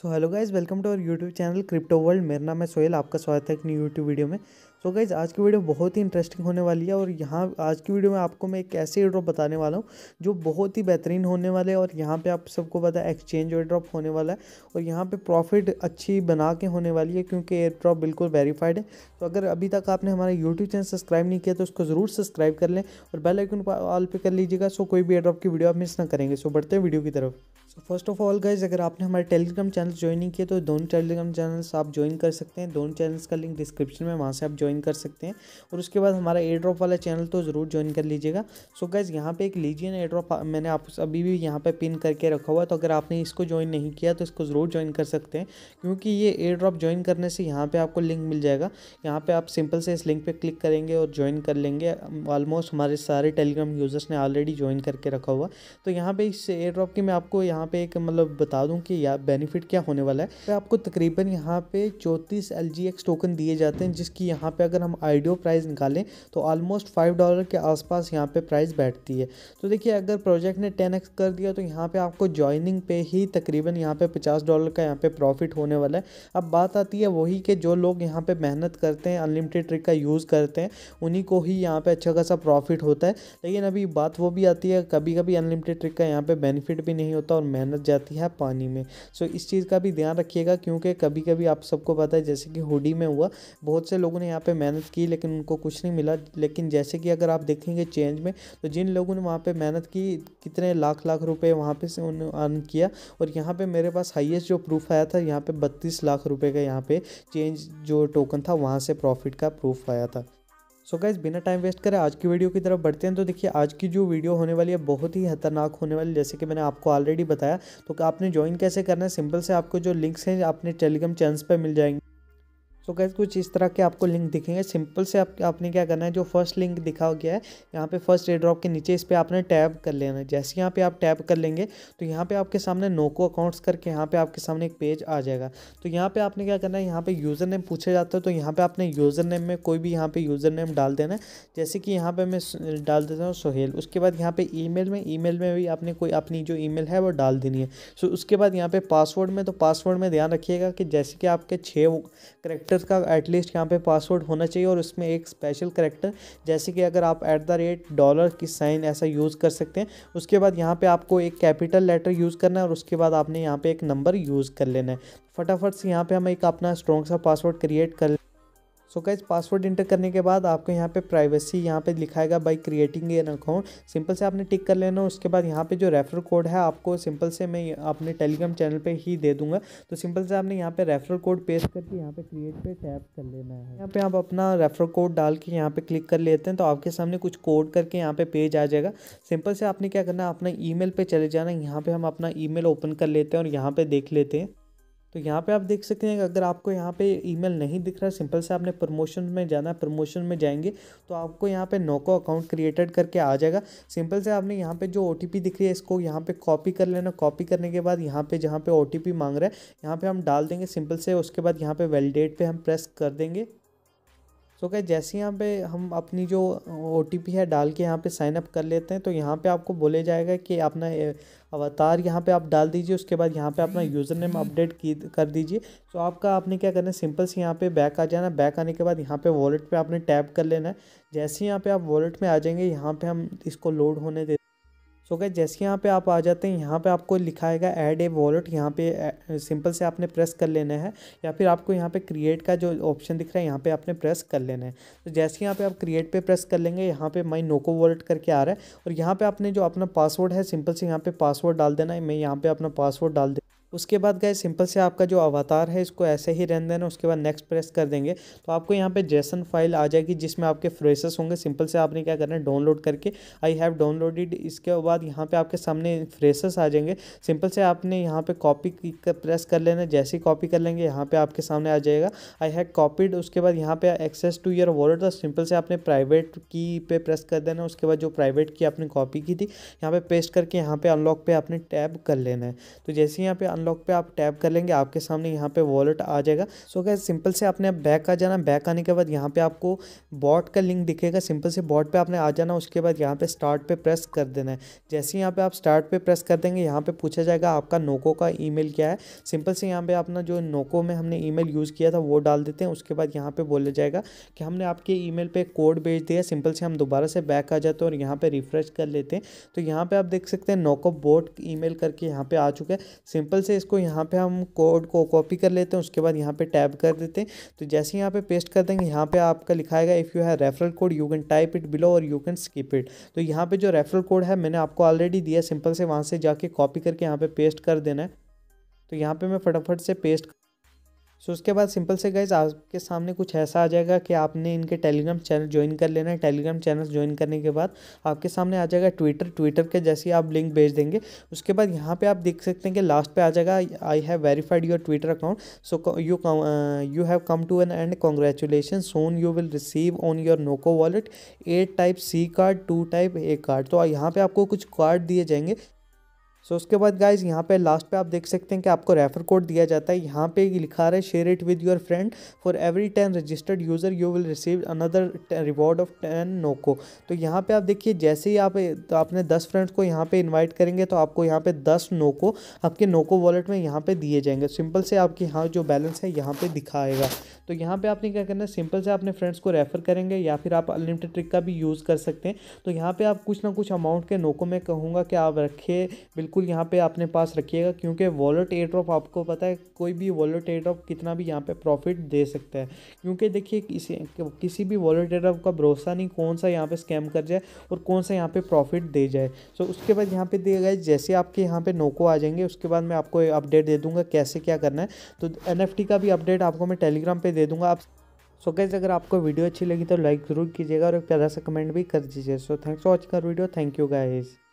so hello guys welcome to our YouTube channel crypto world मेरा नाम है सोहेल आपका स्वागत है एक न्यू यूट्यूब वीडियो में सो so गाइज़ आज की वीडियो बहुत ही इंटरेस्टिंग होने वाली है और यहाँ आज की वीडियो में आपको मैं एक ऐसे एड्रॉप बताने वाला हूँ जो बहुत ही बेहतरीन होने वाले और यहाँ पे आप सबको पता है एक्सचेंज एड्रॉप होने वाला है और यहाँ पे प्रॉफिट अच्छी बना के होने वाली है क्योंकि ड्रॉप बिल्कुल वेरीफाइड है तो अगर अभी तक आपने हमारा यूट्यूब चैनल सब्सक्राइब नहीं किया तो उसको ज़रूर सब्सक्राइब कर लें और बेल आइकन ऑल पे कर लीजिएगा सो कोई भी एड्रॉप की वीडियो आप मिस ना करेंगे सो बढ़ते हैं वीडियो की तरफ so first of all guys अगर आपने हमारे टेलीग्राम चैनल ज्वाइन नहीं किया तो दोनों टेलीग्राम चैनल्स आप ज्वाइन कर सकते हैं दोनों चैनल्स का लिंक डिस्क्रिप्शन में वहाँ से आप ज्वाइन ज्वाइन कर सकते हैं और उसके बाद हमारा ए ड्रॉप वाला चैनल तो ज़रूर ज्वाइन कर लीजिएगा सो गैस यहाँ पे एक लीजियन ए ड्रॉप मैंने आप अभी भी यहाँ पे पिन करके रखा हुआ है तो अगर आपने इसको ज्वाइन नहीं किया तो इसको ज़रूर ज्वाइन कर सकते हैं क्योंकि ये ए ड्रॉप ज्वाइन करने से यहाँ पर आपको लिंक मिल जाएगा यहाँ पर आप सिंपल से इस लिंक पर क्लिक करेंगे और ज्वाइन कर लेंगे ऑलमोस्ट हमारे सारे टेलीग्राम यूज़र्स ने ऑलरेडी ज्वाइन करके रखा हुआ तो यहाँ पर इस ए ड्रॉप की मैं आपको यहाँ पर एक मतलब बता दूँ कि या बेनिफिट क्या होने वाला है तो आपको तकरीबन यहाँ पे चौंतीस एल टोकन दिए जाते हैं जिसकी यहाँ पे पे अगर हम आइडियो प्राइस निकालें तो ऑलमोस्ट फाइव डॉलर के आसपास यहाँ पे प्राइस बैठती है तो देखिए अगर प्रोजेक्ट ने टेन एक्स कर दिया तो यहाँ पे आपको ज्वाइनिंग पे ही तकरीबन यहाँ पे पचास डॉलर का यहाँ पे प्रॉफिट होने वाला है अब बात आती है वही कि जो लोग यहाँ पे मेहनत करते हैं अनलिमिटेड ट्रिक का यूज़ करते हैं उन्हीं को ही यहाँ पे अच्छा खासा प्रॉफिट होता है लेकिन अभी बात वो भी आती है कभी कभी अनलिमिटेड ट्रिक का यहाँ पर बेनिफिट भी नहीं होता और मेहनत जाती है पानी में सो इस चीज़ का भी ध्यान रखिएगा क्योंकि कभी कभी आप सबको पता है जैसे कि हुडी में हुआ बहुत से लोगों ने यहाँ पे पे मेहनत की लेकिन उनको कुछ नहीं मिला लेकिन जैसे कि अगर आप देखेंगे चेंज में तो जिन लोगों ने वहाँ पे मेहनत की कितने लाख लाख रुपए वहाँ पे से उन्होंने अर्न किया और यहाँ पे मेरे पास हाईएस्ट जो प्रूफ आया था यहाँ पे बत्तीस लाख रुपए का यहाँ पे चेंज जो टोकन था वहाँ से प्रॉफिट का प्रूफ आया था सो so गाइज बिना टाइम वेस्ट करें आज की वीडियो की तरफ बढ़ते हैं तो देखिए आज की जो वीडियो होने वाली है बहुत ही खतरनाक होने वाली जैसे कि मैंने आपको ऑलरेडी बताया तो आपने ज्वाइन कैसे करना है सिंपल से आपको जो लिंक्स हैं अपने टेलीग्राम चैनल पर मिल जाएंगे सो गैस कुछ इस तरह के आपको लिंक दिखेंगे सिंपल से आप आपने क्या करना है जो फर्स्ट लिंक दिखा गया है यहाँ पे फर्स्ट एड्रॉप ड्रॉप के नीचे इस पर आपने टैब कर लेना है जैसे यहाँ पे आप टैब कर लेंगे तो यहाँ पे आपके सामने नोको अकाउंट्स करके यहाँ पे आपके सामने एक पेज आ जाएगा तो यहाँ पे आपने क्या करना है यहाँ पर यूज़र नेम पूछा जाता है तो यहाँ पर आपने यूज़र नेम में कोई भी यहाँ पर यूज़र नेम डाल देना है जैसे कि यहाँ पर मैं डाल देता हूँ सोहेल उसके बाद यहाँ पर ई में ई में भी आपने कोई अपनी जो ई है वो डाल देनी है सो उसके बाद यहाँ पर पासवर्ड में तो पासवर्ड में ध्यान रखिएगा कि जैसे कि आपके छः करेक्ट करेक्टर का एटलीस्ट यहाँ पे पासवर्ड होना चाहिए और उसमें एक स्पेशल करेक्टर जैसे कि अगर आप एट द रेट डॉलर की साइन ऐसा यूज़ कर सकते हैं उसके बाद यहाँ पे आपको एक कैपिटल लेटर यूज़ करना है और उसके बाद आपने यहाँ पे एक नंबर यूज़ कर लेना है फटाफट से यहाँ पे हम एक अपना स्ट्रॉन्ग सा पासवर्ड क्रिएट कर सो गाइज पासवर्ड इंटर करने के बाद आपको यहाँ पे प्राइवेसी यहाँ पे लिखाएगा by creating an account simple से आपने टिक कर लेना उसके बाद यहाँ पे जो रेफरल कोड है आपको सिंपल से मैं अपने टेलीग्राम चैनल पे ही दे दूंगा तो सिंपल से आपने यहाँ पे रेफरल कोड पेस्ट करके यहाँ पे क्रिएट पे टैप कर लेना है यहाँ पे आप अपना रेफरल कोड डाल के यहाँ पे क्लिक कर लेते हैं तो आपके सामने कुछ कोड करके यहाँ पे पेज आ जाएगा सिंपल से आपने क्या करना है अपना ई पे चले जाना यहाँ पर हम अपना ई ओपन कर लेते हैं और यहाँ पर देख लेते हैं तो यहाँ पे आप देख सकते हैं अगर आपको यहाँ पे ईमेल नहीं दिख रहा है सिंपल से आपने प्रमोशन में जाना है प्रमोशन में जाएंगे तो आपको यहाँ पे नोको अकाउंट क्रिएटेड करके आ जाएगा सिंपल से आपने यहाँ पे जो ओ दिख रही है इसको यहाँ पे कॉपी कर लेना कॉपी करने के बाद यहाँ पे जहाँ पे ओ मांग रहा है यहाँ पर हम डाल देंगे सिंपल से उसके बाद यहाँ पर वेलडेट पर हम प्रेस कर देंगे सो क्या जैसे यहाँ पे हम अपनी जो ओ है डाल के यहाँ पे साइन अप कर लेते हैं तो यहाँ पे आपको बोले जाएगा कि अपना अवतार यहाँ पे आप डाल दीजिए उसके बाद यहाँ पे अपना यूज़र नेम अपडेट की कर दीजिए तो आपका आपने क्या करना है सिंपल से यहाँ पे बैक आ जाना बैक आने के बाद यहाँ पे वॉलेट पे आपने टैप कर लेना है जैसे ही यहाँ पे आप वॉलेट में आ जाएंगे यहाँ पे हम इसको लोड होने दे सो गए जैसे यहाँ पे आप आ जाते हैं यहाँ पे आपको लिखाएगा ऐड ए वॉलेट यहाँ पे सिंपल से आपने प्रेस कर लेना है या फिर आपको यहाँ पे क्रिएट का जो ऑप्शन दिख रहा है यहाँ पे आपने प्रेस कर लेना है तो जैसे यहाँ पे आप क्रिएट पे प्रेस कर लेंगे यहाँ पे माई नोको वॉलेट करके आ रहा है और यहाँ पर आपने जो अपना पासवर्ड है सिंपल से यहाँ पे पासवर्ड डाल देना है मैं यहाँ पर अपना पासवर्ड डाल दे उसके बाद गए सिंपल से आपका जो अवतार है इसको ऐसे ही रहने देना उसके बाद नेक्स्ट प्रेस कर देंगे तो आपको यहाँ पे जैसन फाइल आ जाएगी जिसमें आपके फ्रेसेस होंगे सिंपल से आपने क्या करना है डाउनलोड करके आई हैव डाउनलोडेड इसके बाद यहाँ पे आपके सामने फ्रेसेस आ जाएंगे सिंपल से आपने यहाँ पे कॉपी प्रेस कर लेना जैसे कॉपी कर लेंगे यहाँ पर आपके सामने आ जाएगा आई हैव कॉपीड उसके बाद यहाँ पर access to your wallet simple से आपने प्राइवेट की पे प्रेस कर देना उसके बाद जो प्राइवेट की आपने कॉपी की थी यहाँ पर पेस्ट करके यहाँ पे अनलॉक पर आपने टैब कर लेना है तो जैसे यहाँ पे अनलॉक पे आप टैप कर लेंगे आपके सामने यहाँ पे वॉलेट आ जाएगा सो क्या सिंपल से आपने बैक आ जाना बैक आने के बाद यहाँ पे आपको बॉट का लिंक दिखेगा सिंपल से बॉट पे आपने आ जाना उसके बाद यहाँ पे स्टार्ट पे प्रेस कर देना है जैसे यहाँ पे आप स्टार्ट पे प्रेस कर देंगे यहाँ पे पूछा जाएगा आपका नोको का ई क्या है सिंपल से यहाँ पे अपना जो नोको में हमने ई यूज़ किया था वो डाल देते हैं उसके बाद यहाँ पे बोला जाएगा कि हमने आपके ई मेल कोड भेज दिया सिंपल से हम दोबारा से बैक आ जाते हैं और यहाँ पर रिफ्रेश कर लेते हैं तो यहाँ पर आप देख सकते हैं नोको बोट ई करके यहाँ पर आ चुका है सिंपल से से इसको यहाँ पे हम कोड को कॉपी कर लेते हैं उसके बाद यहाँ पे टैब कर देते हैं तो जैसे यहाँ पे पेस्ट कर देंगे यहाँ पे आपका लिखाएगा if you have referral code you can type it below और यू कैन स्किप इट तो यहाँ पे जो रेफरल कोड है मैंने आपको ऑलरेडी दिया सिंपल से वहाँ से जाके कॉपी करके यहाँ पे पेस्ट कर देना है तो यहाँ पे मैं फटाफट से पेस्ट सो so, उसके बाद सिंपल से गाइज आपके सामने कुछ ऐसा आ जाएगा कि आपने इनके टेलीग्राम चैनल ज्वाइन कर लेना है टेलीग्राम चैनल ज्वाइन करने के बाद आपके सामने आ जाएगा ट्विटर ट्विटर के जैसे ही आप लिंक भेज देंगे उसके बाद यहाँ पे आप देख सकते हैं कि लास्ट पे आ जाएगा I have verified your Twitter account so you you have come to an end congratulation soon you will receive on your Noko wallet eight type C card two type A card तो यहाँ पर आपको कुछ card दिए जाएंगे सो उसके बाद guys यहाँ पे लास्ट पे आप देख सकते हैं कि आपको रेफर कोड दिया जाता है यहाँ पे लिखा रहा है share it with your friend for every ten registered user you will receive another reward of ten Noko तो यहाँ पे आप देखिए जैसे ही आप तो आपने दस फ्रेंड्स को यहाँ पे इनवाइट करेंगे तो आपको यहाँ पे दस नोको आपके नोको वॉलेट में यहाँ पर दिए जाएंगे सिंपल से आपके यहाँ जो बैलेंस है यहाँ पर दिखाएगा तो यहाँ पर आपने क्या करना है सिंपल से अपने फ्रेंड्स को रेफर करेंगे या फिर आप अनलिमिटेड ट्रिक का भी यूज़ कर सकते हैं तो यहाँ पर आप कुछ ना कुछ अमाउंट के नोको में कहूँगा कि आप रखिए बिल्कुल बिल्कुल यहाँ पे आपने पास रखिएगा क्योंकि वॉलेट एयर ड्रॉप आपको पता है कोई भी वॉलेट एयर ड्रॉप कितना भी यहाँ पे प्रॉफिट दे सकता है क्योंकि देखिए किसी किसी भी वॉलेट एयर ड्रॉप का भरोसा नहीं कौन सा यहाँ पे स्कैम कर जाए और कौन सा यहाँ पे प्रॉफिट दे जाए सो उसके बाद यहाँ पे दिए गए जैसे आपके यहाँ पे नोको आ जाएंगे उसके बाद मैं आपको अपडेट दे दूँगा कैसे क्या करना है तो एन का भी अपडेट आपको मैं टेलीग्राम पर दे दूँगा आप सो so गैस अगर आपको वीडियो अच्छी लगी तो लाइक ज़रूर कीजिएगा और एक प्यारा सा कमेंट भी कर दीजिए so thanks for watching video thank you guys